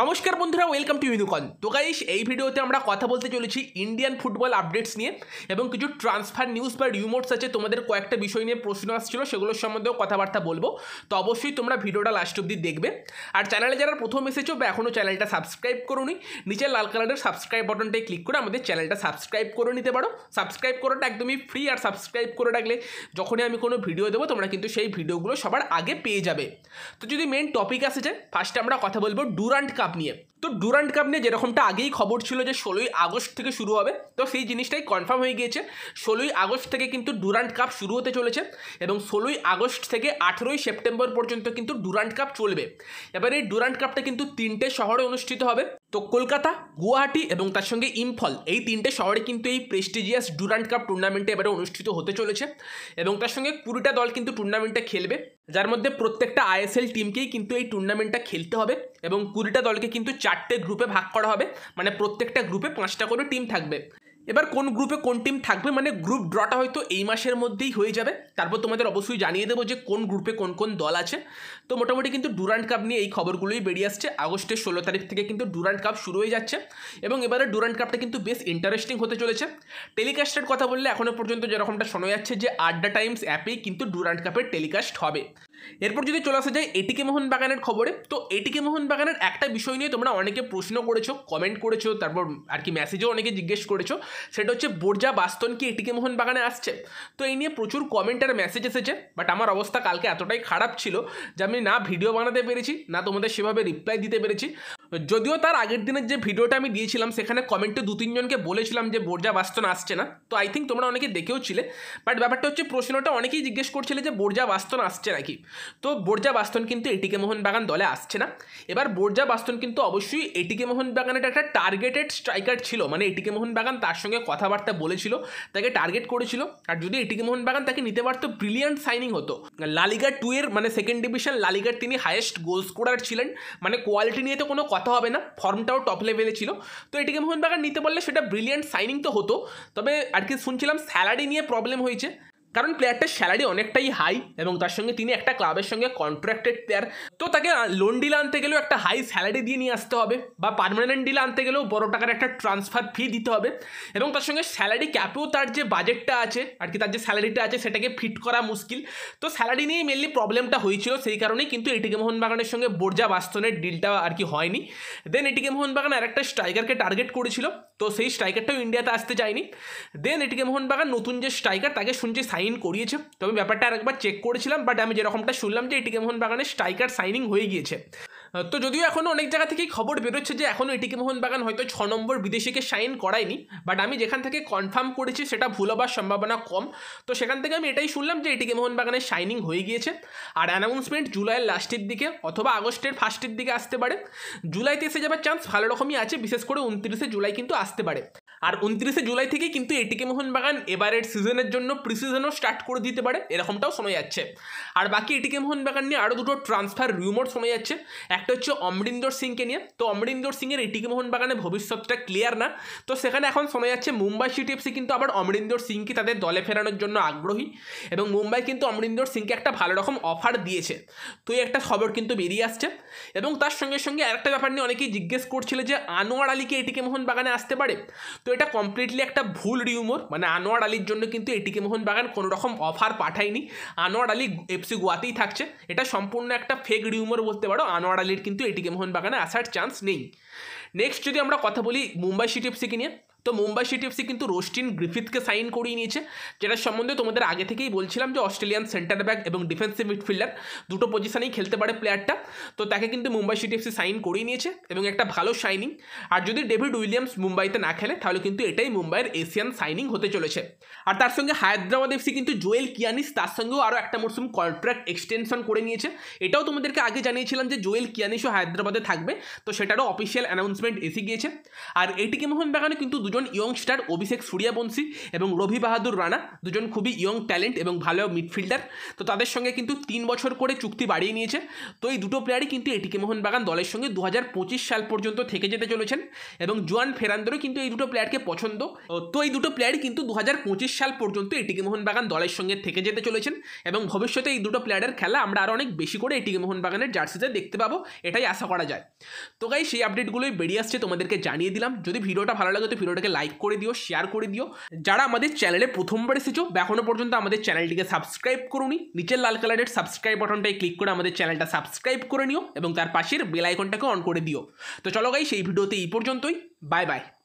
নমস্কার বন্ধুরা welcome to ইউনিকন তো গাইস এই ভিডিওতে আমরা কথা বলতে চলেছি ইন্ডিয়ান ফুটবল আপডেটস নিয়ে এবং কিছু ট্রান্সফার নিউজ বা রিউমোটস আছে তোমাদের কয়েকটা বিষয় নিয়ে প্রশ্ন আসছিল সেগুলোর সম্বন্ধেও কথাবার্তা বলবো তো অবশ্যই তোমরা ভিডিওটা লাস্ট অব্দি দেখবে আর চ্যানেলে যারা প্রথম এসেছো বা এখনও চ্যানেলটা সাবস্ক্রাইব নি নিচে লাল কালারের সাবস্ক্রাইব বাটনটায় ক্লিক করে আমাদের চ্যানেলটা সাবস্ক্রাইব করে নিতে পারো সাবস্ক্রাইব করাটা একদমই ফ্রি আর সাবস্ক্রাইব করে রাখলে যখনই আমি কোনো ভিডিও দেবো তোমরা কিন্তু সেই ভিডিওগুলো সবার আগে পেয়ে যাবে তো যদি মেন টপিক আসে যায় ফার্স্টে আমরা কথা বলবো ডুরান্ট কাপ নিয়ে তো ডুরান্ট কাপ নিয়ে যেরকমটা আগেই খবর ছিল যে ষোলোই আগস্ট থেকে শুরু হবে তো সেই জিনিসটাই কনফার্ম হয়ে গিয়েছে ষোলোই আগস্ট থেকে কিন্তু ডুরান্ট কাপ শুরু হতে চলেছে এবং ষোলোই আগস্ট থেকে আঠেরোই সেপ্টেম্বর পর্যন্ত কিন্তু ডুরান্ট কাপ চলবে এবার এই ডুরান্ট কাপটা কিন্তু তিনটে শহরে অনুষ্ঠিত হবে তো কলকাতা গুয়াহাটি এবং তার সঙ্গে ইম্ফল এই তিনটে শহরে কিন্তু এই প্রেস্টিজিয়াস ডুরান্ট কাপ টুর্নামেন্টে এবারে অনুষ্ঠিত হতে চলেছে এবং তার সঙ্গে কুড়িটা দল কিন্তু টুর্নামেন্টে খেলবে যার মধ্যে প্রত্যেকটা আইএসএল টিমকেই কিন্তু এই টুর্নামেন্টটা খেলতে হবে এবং কুড়িটা দলকে কিন্তু চারটে গ্রুপে ভাগ করা হবে মানে প্রত্যেকটা গ্রুপে পাঁচটা করে টিম থাকবে এবার কোন গ্রুপে কোন টিম থাকবে মানে গ্রুপ ড্রটা হয়তো এই মাসের মধ্যেই হয়ে যাবে তারপর তোমাদের অবশ্যই জানিয়ে দেবো যে কোন গ্রুপে কোন কোন দল আছে তো মোটামুটি কিন্তু ডুরান্ট কাপ নিয়ে এই খবরগুলোই বেরিয়ে আসছে আগস্টের ষোলো তারিখ থেকে কিন্তু ডুরান্ট কাপ শুরু হয়ে যাচ্ছে এবং এবারে ডুরান্ট কাপটা কিন্তু বেশ ইন্টারেস্টিং হতে চলেছে টেলিকাস্টের কথা বললে এখনও পর্যন্ত যেরকমটা শোনা যাচ্ছে যে আড্ডা টাইমস অ্যাপেই কিন্তু ডুরান্ট কাপের টেলিকাস্ট হবে এরপর যদি চলে আসা যায় এটিকে মোহনবাগানের খবরে তো এটিকে মোহনবাগানের একটা বিষয় নিয়ে তোমরা অনেকে প্রশ্ন করেছো কমেন্ট করেছো তারপর আর কি মেসেজও অনেকে জিজ্ঞেস করেছো সেটা হচ্ছে বোরজা বাস্তন কি এটিকে মোহনবাগানে আসছে তো এই নিয়ে প্রচুর কমেন্ট আর মেসেজ এসেছে বাট আমার অবস্থা কালকে এতটাই খারাপ ছিল যে আমি না ভিডিও বানাতে পেরেছি না তোমাদের সেভাবে রিপ্লাই দিতে পেরেছি যদিও তার আগের দিনের যে ভিডিওটা আমি দিয়েছিলাম সেখানে কমেন্টে দু তিনজনকে বলেছিলাম যে বোরজা বাস্তন আসছে না তো আই থিঙ্ক তোমরা অনেকে দেখেও ছিলে বাট ব্যাপারটা হচ্ছে প্রশ্নটা অনেকেই জিজ্ঞেস করছিলে যে বোরজা বাস্তন আসছে নাকি তো বোরজা বাস্তন কিন্তু এটিকে মোহনবাগান দলে আসছে না এবার বোরজা বাস্তন কিন্তু অবশ্যই এটিকে বাগানের একটা টার্গেটেড স্ট্রাইকার ছিল মানে এটিকে মোহনবাগান তার সঙ্গে কথাবার্তা বলেছিল তাকে টার্গেট করেছিল আর যদি এটিকে মোহনবাগান তাকে নিতে পারতো ব্রিলিয়ান্ট সাইনিং হতো লালিগা টু এর মানে সেকেন্ড ডিভিশন লালিগার তিনি হায়েস্ট গোল স্কোরার ছিলেন মানে কোয়ালিটি নিয়ে তো কোনো কথা হবে না ফর্মটাও টপ লেভেলে ছিল তো এটিকে মোহনবাগান নিতে পারলে সেটা ব্রিলিয়ান্ট সাইনিং তো হতো তবে আর কি শুনছিলাম স্যালারি নিয়ে প্রবলেম হয়েছে কারণ প্লেয়ারটার স্যালারি অনেকটাই হাই এবং তার সঙ্গে তিনি একটা ক্লাবের সঙ্গে কন্ট্রাক্টেড প্লেয়ার তো তাকে লোন ডিল আনতে গেলেও একটা হাই স্যালারি দিয়ে নিয়ে আসতে হবে বা পারমানেন্ট ডিল আনতে গেলেও বড় টাকার একটা ট্রান্সফার ফি দিতে হবে এবং তার সঙ্গে স্যালারি ক্যাপেও তার যে বাজেটটা আছে আর কি তার যে স্যালারিটা আছে সেটাকে ফিট করা মুশকিল তো স্যালারি নিয়েই মেনলি প্রবলেমটা হয়েছিল সেই কারণেই কিন্তু এটিকে মোহনবাগানের সঙ্গে বোর্জা বাস্তনের ডিলটা আর কি হয়নি দেন এটিকে মোহনবাগান আর একটা স্ট্রাইকারকে টার্গেট করেছিল তো সেই স্ট্রাইকারটাও ইন্ডিয়াতে আসতে চায়নি দেন এটিকে মোহনবাগান নতুন যে স্ট্রাইকার তাকে শুনছি সাইন করিয়েছে তো আমি ব্যাপারটা আরেকবার চেক করেছিলাম বাট আমি যেরকমটা শুনলাম যে এটিকে মোহনবাগানে স্ট্রাইকার সাইনিং হয়ে গিয়েছে তো যদিও এখনও অনেক জায়গা থেকেই খবর বেরোচ্ছে যে এখনও এটিকে মোহনবাগান হয়তো ছ নম্বর বিদেশিকে সাইন করায়নি বাট আমি যেখান থেকে কনফার্ম করেছি সেটা ভুল হবার সম্ভাবনা কম তো সেখান থেকে আমি এটাই শুনলাম যে এটিকে বাগানের সাইনিং হয়ে গিয়েছে আর অ্যানাউন্সমেন্ট জুলাইয়ের লাস্টের দিকে অথবা আগস্টের ফার্স্টের দিকে আসতে পারে জুলাইতে এসে যাবার চান্স ভালো রকমই আছে বিশেষ করে উনত্রিশে জুলাই কিন্তু আসতে পারে আর উনত্রিশে জুলাই থেকে কিন্তু এটিকে মোহনবাগান এবারের সিজনের জন্য প্রিসিজনও স্টার্ট করে দিতে পারে এরকমটাও শোনা যাচ্ছে আর বাকি এটিকে মোহনবাগান নিয়ে আরও দুটো ট্রান্সফার রিউমোর শোনা যাচ্ছে একটা হচ্ছে অমরিন্দর সিংকে নিয়ে তো অমরিন্দর সিংয়ের এটিকে বাগানে ভবিষ্যৎটা ক্লিয়ার না তো সেখানে এখন শোনা যাচ্ছে মুম্বাই সিটি এফসি কিন্তু আবার অমরিন্দর সিংকে তাদের দলে ফেরানোর জন্য আগ্রহী এবং মুম্বাই কিন্তু অমরিন্দর সিংকে একটা ভালো রকম অফার দিয়েছে তো এই একটা খবর কিন্তু বেরিয়ে আসছে এবং তার সঙ্গে সঙ্গে আরেকটা ব্যাপার নিয়ে অনেকেই জিজ্ঞেস করছিল যে আনোয়ার আলীকে এটিকে মোহনবাগানে আসতে পারে তো এটা কমপ্লিটলি একটা ভুল রিউমোর মানে আনোয়ার আলীর জন্য কিন্তু এটিকে বাগান কোনো রকম অফার পাঠায়নি আনোয়ার আলী এফসি গোয়াতেই থাকছে এটা সম্পূর্ণ একটা ফেক রিউমোর বলতে পারো আনোয়ার আলীর কিন্তু এটিকে বাগানে আসার চান্স নেই নেক্সট যদি আমরা কথা বলি মুম্বাই সিটি এফসিকে নিয়ে তো মুম্বাই সিটি এফসি কিন্তু রোস্টিন গ্রিফিথকে সাইন করিয়ে নিয়েছে যেটার সম্বন্ধে তোমাদের আগে থেকেই বলছিলাম যে অস্ট্রেলিয়ান সেন্টার ব্যাক এবং ডিফেন্সিভ মিডফিল্ডার দুটো পজিশনেই খেলতে পারে প্লেয়ারটা তো তাকে কিন্তু মুম্বাই সিটি এফসি সাইন করিয়ে নিয়েছে এবং একটা ভালো শাইনিং আর যদি ডেভিড উইলিয়ামস মুম্বাইতে না খেলে তাহলে কিন্তু এটাই মুম্বাইয়ের এশিয়ান সাইনিং হতে চলেছে আর তার সঙ্গে হায়দ্রাবাদ এফসি কিন্তু জোয়েল কিয়ানিস তার সঙ্গেও আরও একটা মরশুম কন্ট্রাক্ট এক্সটেনশন করে নিয়েছে এটাও তোমাদেরকে আগে জানিয়েছিলাম যে জোয়েল কিয়ানিসও হায়দ্রাবাদে থাকবে তো সেটারও অফিসিয়াল অ্যানাউন্সমেন্ট এসে গিয়েছে আর এটিকে মোহন বাগানে কিন্তু দুজন ইয়ং স্টার অভিষেক সূর্যাবংশী এবং রবি বাহাদুর রানা দুজন খুবই ইয়ং ট্যালেন্ট এবং ভালো মিডফিল্ডার তো তাদের সঙ্গে কিন্তু তিন বছর করে চুক্তি বাড়িয়ে নিয়েছে তো এই দুটো প্লেয়ারই কিন্তু এটিকে মোহনবাগান দলের সঙ্গে দু হাজার পঁচিশ সাল পর্যন্ত থেকে যেতে চলেছেন এবং জোয়ান ফেরান্দরও কিন্তু এই দুটো প্লেয়ারকে পছন্দ তো এই দুটো প্লেয়ারই কিন্তু দু সাল পর্যন্ত এটিকে মোহনবাগান দলের সঙ্গে থেকে যেতে চলেছেন এবং ভবিষ্যতে এই দুটো প্লেয়ারের খেলা আমরা আরও অনেক বেশি করে এটিকে মোহনবাগানের জার্সিতে দেখতে পাবো এটাই আশা করা যায় তো গাই সেই আপডেটগুলোই বেরিয়ে আসছে তোমাদেরকে জানিয়ে দিলাম যদি ভিডিওটা ভালো লাগে তো ভিডিও ভিডিওটাকে লাইক করে দিও শেয়ার করে দিও যারা আমাদের চ্যানেলে প্রথমবার এসেছো বা এখনো পর্যন্ত আমাদের চ্যানেলটিকে সাবস্ক্রাইব করুনি নিচের লাল কালারের সাবস্ক্রাইব বাটনটাই ক্লিক করে আমাদের চ্যানেলটা সাবস্ক্রাইব করে নিও এবং তার পাশের বেল আইকনটাকে অন করে দিও তো চলো গাই সেই ভিডিওতে এই পর্যন্তই বাই বাই